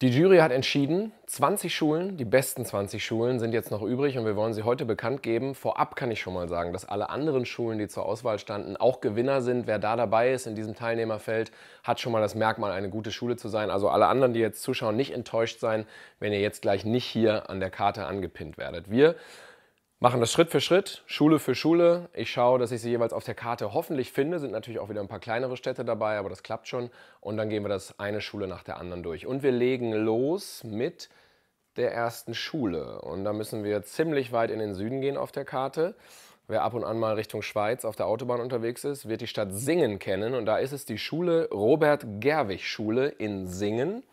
Die Jury hat entschieden, 20 Schulen, die besten 20 Schulen sind jetzt noch übrig und wir wollen sie heute bekannt geben. Vorab kann ich schon mal sagen, dass alle anderen Schulen, die zur Auswahl standen, auch Gewinner sind. Wer da dabei ist in diesem Teilnehmerfeld, hat schon mal das Merkmal, eine gute Schule zu sein. Also alle anderen, die jetzt zuschauen, nicht enttäuscht sein, wenn ihr jetzt gleich nicht hier an der Karte angepinnt werdet. Wir machen das Schritt für Schritt, Schule für Schule. Ich schaue, dass ich sie jeweils auf der Karte hoffentlich finde. Sind natürlich auch wieder ein paar kleinere Städte dabei, aber das klappt schon. Und dann gehen wir das eine Schule nach der anderen durch. Und wir legen los mit der ersten Schule. Und da müssen wir ziemlich weit in den Süden gehen auf der Karte. Wer ab und an mal Richtung Schweiz auf der Autobahn unterwegs ist, wird die Stadt Singen kennen. Und da ist es die Schule Robert-Gerwig-Schule in Singen.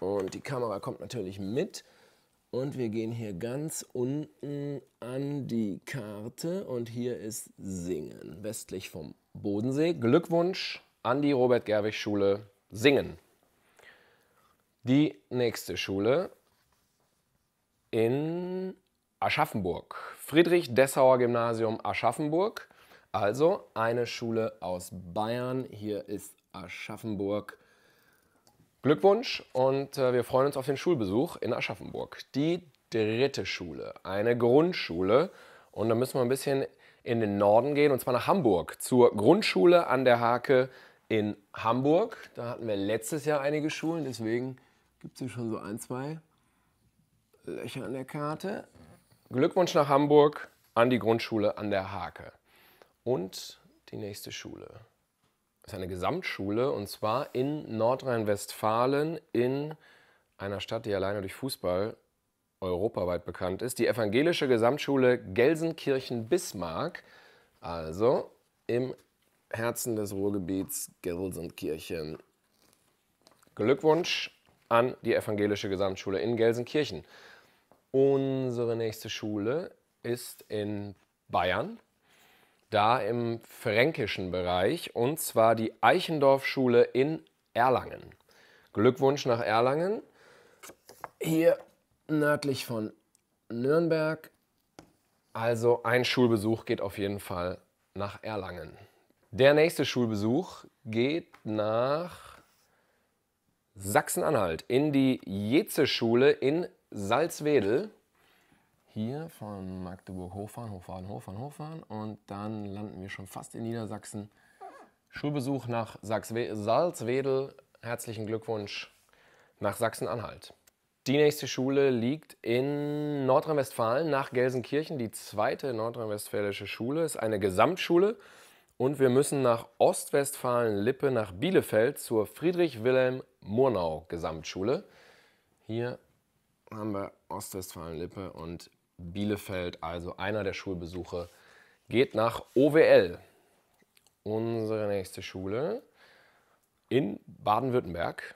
Und die Kamera kommt natürlich mit. Und wir gehen hier ganz unten an die Karte und hier ist Singen, westlich vom Bodensee. Glückwunsch an die Robert-Gerwig-Schule Singen. Die nächste Schule in Aschaffenburg. Friedrich-Dessauer-Gymnasium Aschaffenburg. Also eine Schule aus Bayern. Hier ist Aschaffenburg Glückwunsch und äh, wir freuen uns auf den Schulbesuch in Aschaffenburg. Die dritte Schule, eine Grundschule. Und da müssen wir ein bisschen in den Norden gehen, und zwar nach Hamburg, zur Grundschule an der Hake in Hamburg. Da hatten wir letztes Jahr einige Schulen, deswegen gibt es hier schon so ein, zwei Löcher an der Karte. Glückwunsch nach Hamburg an die Grundschule an der Hake. Und die nächste Schule ist eine Gesamtschule und zwar in Nordrhein-Westfalen in einer Stadt, die alleine durch Fußball europaweit bekannt ist, die evangelische Gesamtschule Gelsenkirchen-Bismarck, also im Herzen des Ruhrgebiets Gelsenkirchen. Glückwunsch an die evangelische Gesamtschule in Gelsenkirchen. Unsere nächste Schule ist in Bayern da im fränkischen Bereich und zwar die Eichendorf-Schule in Erlangen. Glückwunsch nach Erlangen. Hier nördlich von Nürnberg. Also ein Schulbesuch geht auf jeden Fall nach Erlangen. Der nächste Schulbesuch geht nach Sachsen-Anhalt in die jeze schule in Salzwedel hier von Magdeburg hochfahren, hochfahren, hochfahren, hochfahren und dann landen wir schon fast in Niedersachsen. Schulbesuch nach Salzwedel. Herzlichen Glückwunsch nach Sachsen-Anhalt. Die nächste Schule liegt in Nordrhein-Westfalen nach Gelsenkirchen. Die zweite nordrhein-westfälische Schule ist eine Gesamtschule. Und wir müssen nach Ostwestfalen-Lippe, nach Bielefeld zur Friedrich-Wilhelm-Murnau-Gesamtschule. Hier haben wir Ostwestfalen-Lippe und Bielefeld, also einer der Schulbesuche, geht nach OWL. Unsere nächste Schule in Baden-Württemberg,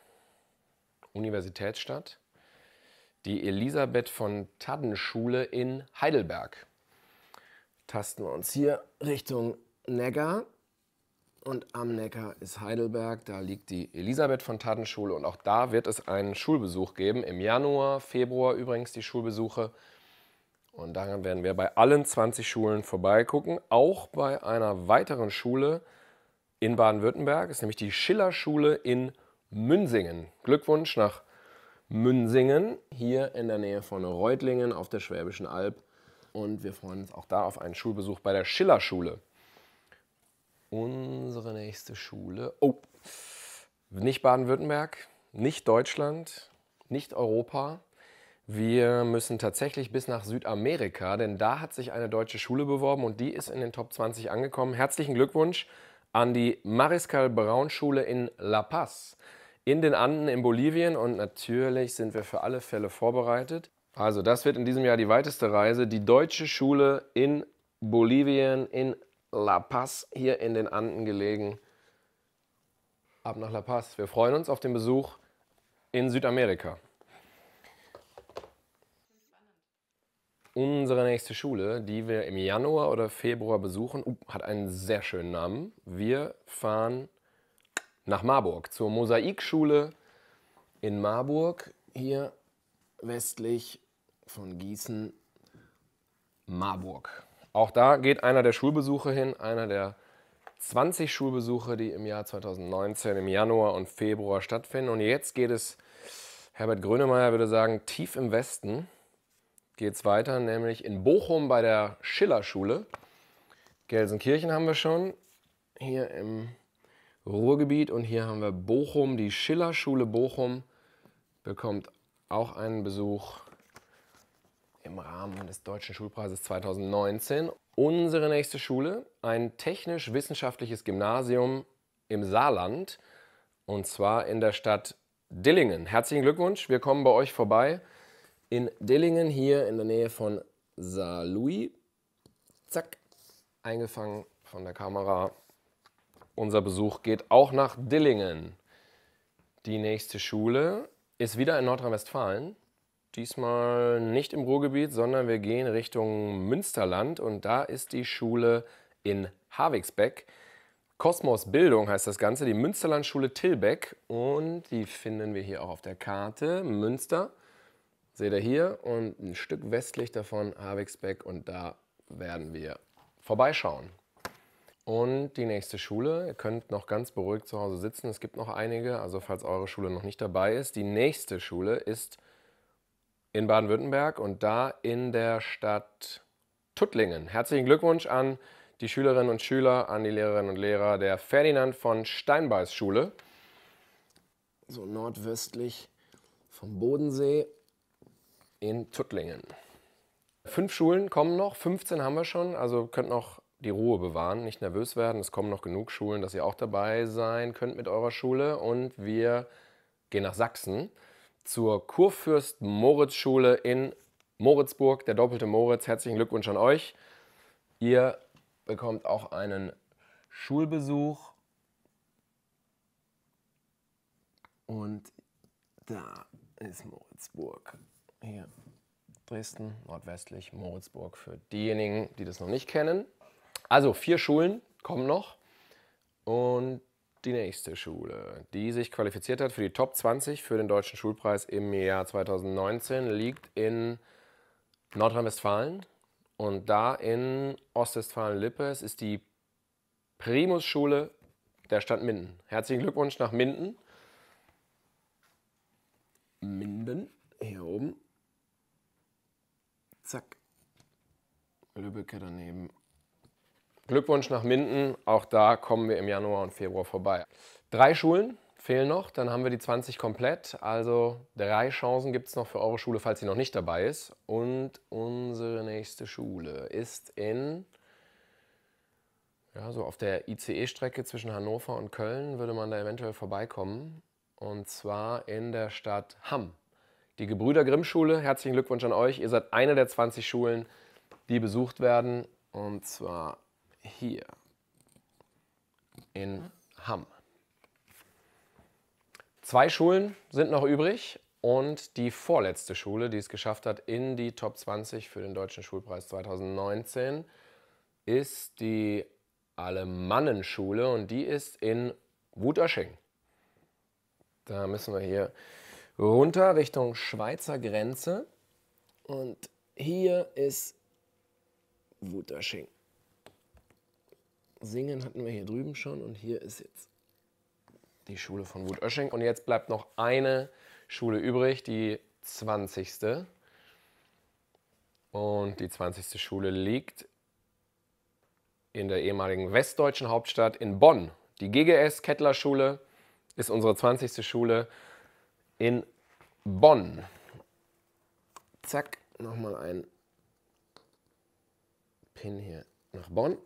Universitätsstadt, die Elisabeth von Tadden Schule in Heidelberg. Tasten wir uns hier Richtung Neckar und am Neckar ist Heidelberg, da liegt die Elisabeth von Tadden Schule und auch da wird es einen Schulbesuch geben. Im Januar, Februar übrigens die Schulbesuche. Und daran werden wir bei allen 20 Schulen vorbeigucken, auch bei einer weiteren Schule in Baden-Württemberg, ist nämlich die Schiller-Schule in Münsingen. Glückwunsch nach Münsingen, hier in der Nähe von Reutlingen auf der Schwäbischen Alb. Und wir freuen uns auch da auf einen Schulbesuch bei der Schiller-Schule. Unsere nächste Schule, oh, nicht Baden-Württemberg, nicht Deutschland, nicht Europa, wir müssen tatsächlich bis nach Südamerika, denn da hat sich eine deutsche Schule beworben und die ist in den Top 20 angekommen. Herzlichen Glückwunsch an die Mariscal Braun Schule in La Paz in den Anden in Bolivien und natürlich sind wir für alle Fälle vorbereitet. Also das wird in diesem Jahr die weiteste Reise, die deutsche Schule in Bolivien in La Paz hier in den Anden gelegen. Ab nach La Paz. Wir freuen uns auf den Besuch in Südamerika. Unsere nächste Schule, die wir im Januar oder Februar besuchen, uh, hat einen sehr schönen Namen. Wir fahren nach Marburg zur Mosaikschule in Marburg, hier westlich von Gießen, Marburg. Auch da geht einer der Schulbesuche hin, einer der 20 Schulbesuche, die im Jahr 2019 im Januar und Februar stattfinden. Und jetzt geht es, Herbert Grönemeyer würde sagen, tief im Westen geht es weiter, nämlich in Bochum bei der Schillerschule. Gelsenkirchen haben wir schon, hier im Ruhrgebiet. Und hier haben wir Bochum, die Schillerschule Bochum bekommt auch einen Besuch im Rahmen des Deutschen Schulpreises 2019. Unsere nächste Schule, ein technisch-wissenschaftliches Gymnasium im Saarland und zwar in der Stadt Dillingen. Herzlichen Glückwunsch, wir kommen bei euch vorbei in Dillingen hier in der Nähe von Saarlouis. Zack, eingefangen von der Kamera. Unser Besuch geht auch nach Dillingen. Die nächste Schule ist wieder in Nordrhein-Westfalen. Diesmal nicht im Ruhrgebiet, sondern wir gehen Richtung Münsterland und da ist die Schule in Havigsbeck. Kosmos Bildung heißt das Ganze, die Münsterlandschule Tilbeck und die finden wir hier auch auf der Karte. Münster, seht ihr hier und ein Stück westlich davon Havixbeck und da werden wir vorbeischauen. Und die nächste Schule, ihr könnt noch ganz beruhigt zu Hause sitzen, es gibt noch einige, also falls eure Schule noch nicht dabei ist, die nächste Schule ist in Baden-Württemberg und da in der Stadt Tuttlingen. Herzlichen Glückwunsch an die Schülerinnen und Schüler, an die Lehrerinnen und Lehrer der Ferdinand von Steinbeiß Schule. So nordwestlich vom Bodensee in Tuttlingen. Fünf Schulen kommen noch, 15 haben wir schon, also könnt noch die Ruhe bewahren, nicht nervös werden. Es kommen noch genug Schulen, dass ihr auch dabei sein könnt mit eurer Schule. Und wir gehen nach Sachsen zur Kurfürst Moritz Schule in Moritzburg, der doppelte Moritz. Herzlichen Glückwunsch an euch. Ihr bekommt auch einen Schulbesuch. Und da ist Moritzburg hier Dresden, nordwestlich, Moritzburg für diejenigen, die das noch nicht kennen. Also vier Schulen kommen noch und die nächste Schule, die sich qualifiziert hat für die Top 20 für den Deutschen Schulpreis im Jahr 2019, liegt in Nordrhein-Westfalen und da in Ostwestfalen-Lippe. Es ist die Primus-Schule der Stadt Minden. Herzlichen Glückwunsch nach Minden. Minden, hier oben. Zack. Lübbecke daneben. Glückwunsch nach Minden. Auch da kommen wir im Januar und Februar vorbei. Drei Schulen fehlen noch, dann haben wir die 20 komplett. Also drei Chancen gibt es noch für eure Schule, falls sie noch nicht dabei ist. Und unsere nächste Schule ist in, ja, so auf der ICE-Strecke zwischen Hannover und Köln würde man da eventuell vorbeikommen. Und zwar in der Stadt Hamm die Gebrüder Grimm Schule. Herzlichen Glückwunsch an euch. Ihr seid eine der 20 Schulen, die besucht werden. Und zwar hier in Hamm. Zwei Schulen sind noch übrig und die vorletzte Schule, die es geschafft hat in die Top 20 für den Deutschen Schulpreis 2019, ist die Alemannenschule und die ist in Wutersching. Da müssen wir hier runter Richtung Schweizer Grenze. Und hier ist Wutasching. Singen hatten wir hier drüben schon und hier ist jetzt die Schule von Wutösching. Und jetzt bleibt noch eine Schule übrig, die 20. Und die 20. Schule liegt in der ehemaligen westdeutschen Hauptstadt in Bonn. Die GGS Kettler Schule ist unsere 20. Schule in Bonn. Zack, nochmal ein Pin hier nach Bonn.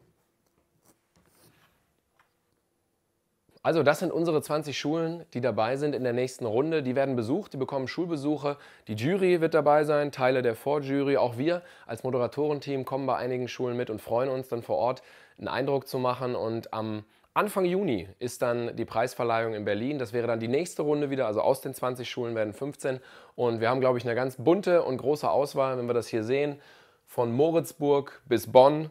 Also das sind unsere 20 Schulen, die dabei sind in der nächsten Runde. Die werden besucht, die bekommen Schulbesuche. Die Jury wird dabei sein, Teile der Vorjury. Auch wir als Moderatorenteam kommen bei einigen Schulen mit und freuen uns dann vor Ort einen Eindruck zu machen und am Anfang Juni ist dann die Preisverleihung in Berlin. Das wäre dann die nächste Runde wieder. Also aus den 20 Schulen werden 15. Und wir haben, glaube ich, eine ganz bunte und große Auswahl, wenn wir das hier sehen. Von Moritzburg bis Bonn,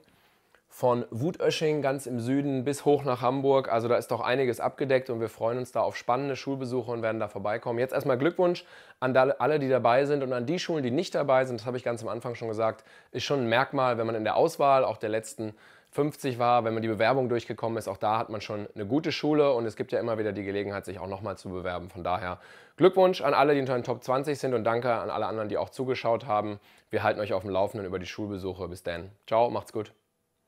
von Wutösching ganz im Süden bis hoch nach Hamburg. Also da ist doch einiges abgedeckt und wir freuen uns da auf spannende Schulbesuche und werden da vorbeikommen. Jetzt erstmal Glückwunsch an alle, die dabei sind und an die Schulen, die nicht dabei sind. Das habe ich ganz am Anfang schon gesagt. Ist schon ein Merkmal, wenn man in der Auswahl auch der letzten 50 war, wenn man die Bewerbung durchgekommen ist, auch da hat man schon eine gute Schule und es gibt ja immer wieder die Gelegenheit, sich auch nochmal zu bewerben. Von daher Glückwunsch an alle, die in den Top 20 sind und danke an alle anderen, die auch zugeschaut haben. Wir halten euch auf dem Laufenden über die Schulbesuche. Bis dann. Ciao, macht's gut.